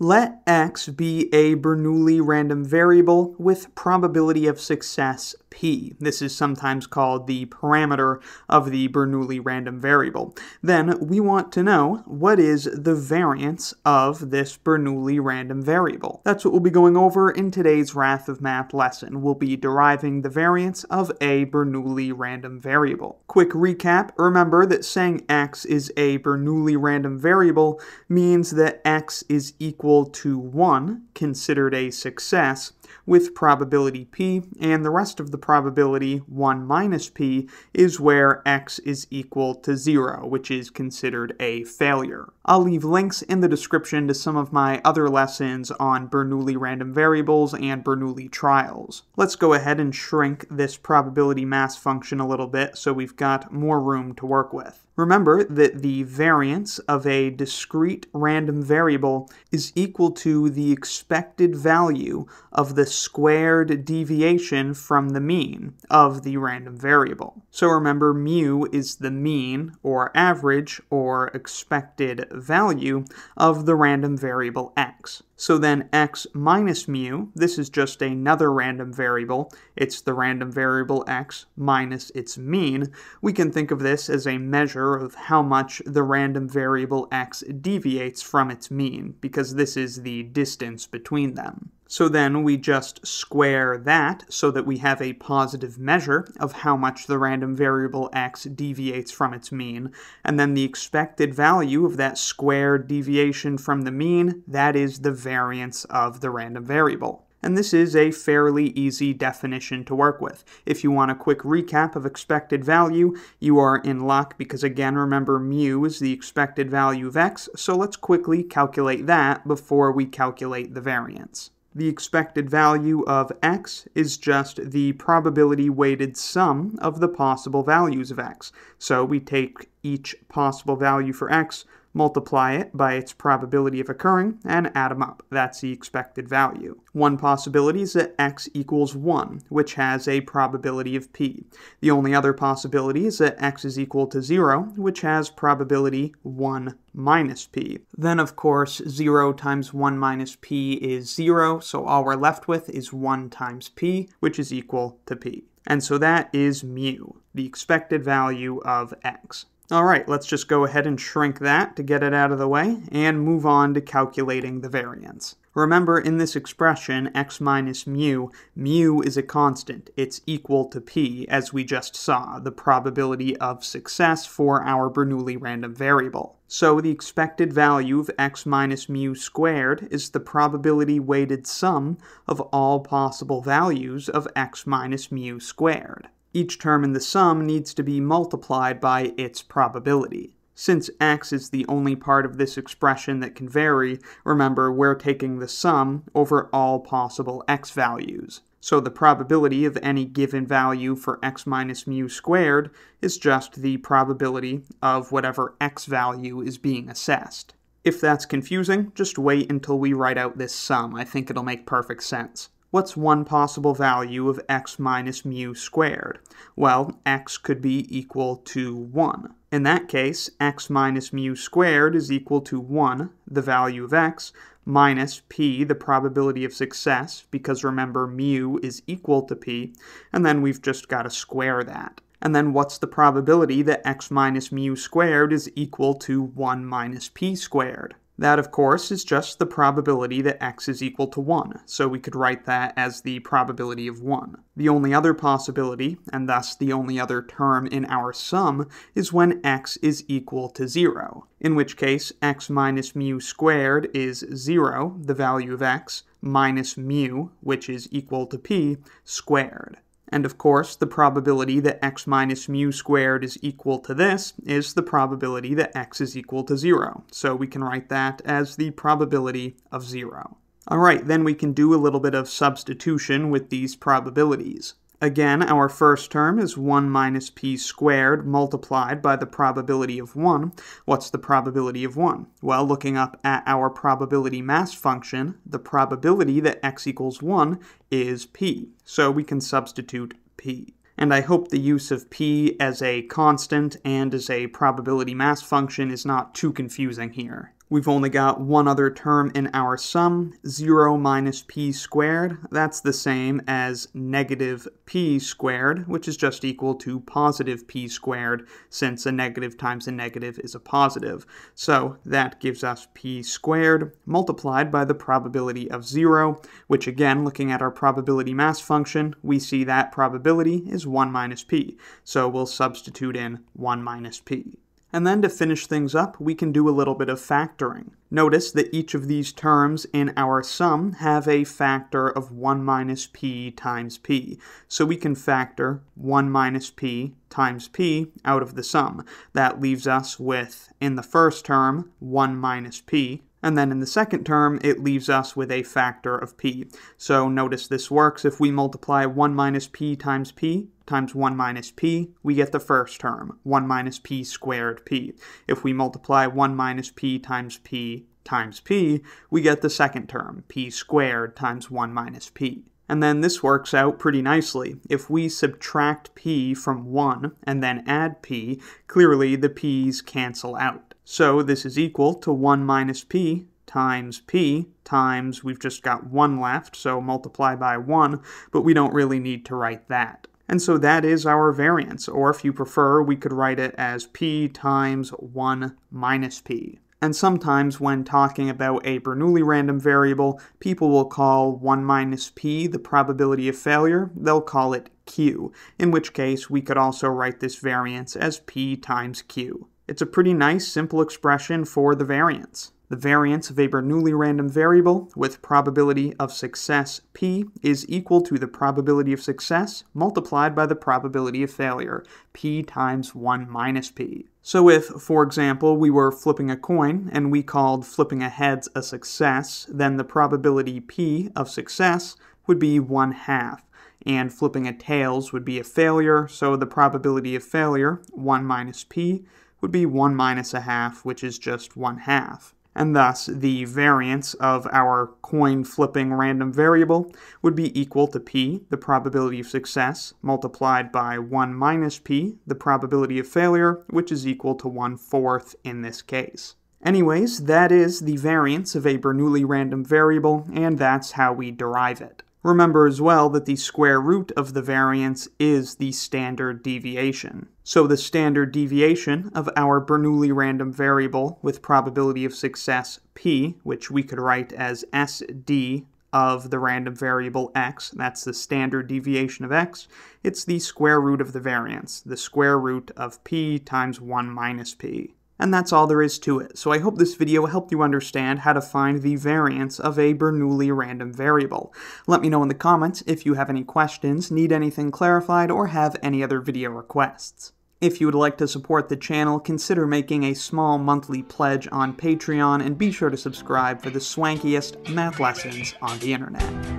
Let x be a Bernoulli random variable with probability of success p. This is sometimes called the parameter of the Bernoulli random variable. Then we want to know what is the variance of this Bernoulli random variable. That's what we'll be going over in today's Wrath of Math lesson. We'll be deriving the variance of a Bernoulli random variable. Quick recap, remember that saying x is a Bernoulli random variable means that x is equal to 1, considered a success, with probability p, and the rest of the probability 1 minus p is where x is equal to 0, which is considered a failure. I'll leave links in the description to some of my other lessons on Bernoulli random variables and Bernoulli trials. Let's go ahead and shrink this probability mass function a little bit so we've got more room to work with. Remember that the variance of a discrete random variable is equal to the expected value of the squared deviation from the mean of the random variable. So remember mu is the mean, or average, or expected value of the random variable x. So then x minus mu, this is just another random variable. It's the random variable x minus its mean. We can think of this as a measure matter of how much the random variable x deviates from its mean, because this is the distance between them. So then we just square that so that we have a positive measure of how much the random variable x deviates from its mean, and then the expected value of that squared deviation from the mean, that is the variance of the random variable and this is a fairly easy definition to work with. If you want a quick recap of expected value, you are in luck because again, remember mu is the expected value of x, so let's quickly calculate that before we calculate the variance. The expected value of x is just the probability weighted sum of the possible values of x. So we take each possible value for x, multiply it by its probability of occurring, and add them up. That's the expected value. One possibility is that x equals 1, which has a probability of p. The only other possibility is that x is equal to 0, which has probability 1 minus p. Then, of course, 0 times 1 minus p is 0, so all we're left with is 1 times p, which is equal to p. And so that is mu, the expected value of x. All right, let's just go ahead and shrink that to get it out of the way and move on to calculating the variance. Remember, in this expression, x minus mu, mu is a constant. It's equal to p, as we just saw, the probability of success for our Bernoulli random variable. So the expected value of x minus mu squared is the probability weighted sum of all possible values of x minus mu squared. Each term in the sum needs to be multiplied by its probability. Since x is the only part of this expression that can vary, remember we're taking the sum over all possible x values. So the probability of any given value for x minus mu squared is just the probability of whatever x value is being assessed. If that's confusing, just wait until we write out this sum. I think it'll make perfect sense. What's one possible value of x minus mu squared? Well, x could be equal to 1. In that case, x minus mu squared is equal to 1, the value of x, minus p, the probability of success, because remember mu is equal to p, and then we've just got to square that. And then what's the probability that x minus mu squared is equal to 1 minus p squared? That, of course, is just the probability that x is equal to 1, so we could write that as the probability of 1. The only other possibility, and thus the only other term in our sum, is when x is equal to 0, in which case x minus mu squared is 0, the value of x, minus mu, which is equal to p, squared. And of course, the probability that x minus mu squared is equal to this is the probability that x is equal to 0. So we can write that as the probability of 0. Alright, then we can do a little bit of substitution with these probabilities. Again, our first term is 1 minus p squared multiplied by the probability of 1. What's the probability of 1? Well, looking up at our probability mass function, the probability that x equals 1 is p. So we can substitute p and I hope the use of p as a constant and as a probability mass function is not too confusing here. We've only got one other term in our sum, 0 minus p squared. That's the same as negative p squared, which is just equal to positive p squared, since a negative times a negative is a positive. So that gives us p squared multiplied by the probability of 0, which again, looking at our probability mass function, we see that probability is 1 minus p. So we'll substitute in 1 minus p. And then to finish things up, we can do a little bit of factoring. Notice that each of these terms in our sum have a factor of 1 minus p times p. So we can factor 1 minus p times p out of the sum. That leaves us with, in the first term, 1 minus p and then in the second term, it leaves us with a factor of p. So notice this works. If we multiply 1 minus p times p times 1 minus p, we get the first term, 1 minus p squared p. If we multiply 1 minus p times p times p, we get the second term, p squared times 1 minus p. And then this works out pretty nicely. If we subtract p from 1 and then add p, clearly the p's cancel out. So this is equal to 1 minus p times p times, we've just got 1 left, so multiply by 1, but we don't really need to write that. And so that is our variance, or if you prefer, we could write it as p times 1 minus p. And sometimes when talking about a Bernoulli random variable, people will call 1 minus p the probability of failure, they'll call it q, in which case we could also write this variance as p times q. It's a pretty nice, simple expression for the variance. The variance of a Bernoulli random variable with probability of success p is equal to the probability of success multiplied by the probability of failure, p times 1 minus p. So if, for example, we were flipping a coin and we called flipping a heads a success, then the probability p of success would be 1 half, and flipping a tails would be a failure, so the probability of failure, 1 minus p, would be 1 minus a half, which is just 1 half. And thus, the variance of our coin flipping random variable would be equal to p, the probability of success, multiplied by 1 minus p, the probability of failure, which is equal to 1 fourth in this case. Anyways, that is the variance of a Bernoulli random variable, and that's how we derive it. Remember as well that the square root of the variance is the standard deviation. So the standard deviation of our Bernoulli random variable with probability of success p, which we could write as sd of the random variable x, that's the standard deviation of x, it's the square root of the variance, the square root of p times 1 minus p. And that's all there is to it, so I hope this video helped you understand how to find the variance of a Bernoulli random variable. Let me know in the comments if you have any questions, need anything clarified, or have any other video requests. If you would like to support the channel, consider making a small monthly pledge on Patreon, and be sure to subscribe for the swankiest math lessons on the internet.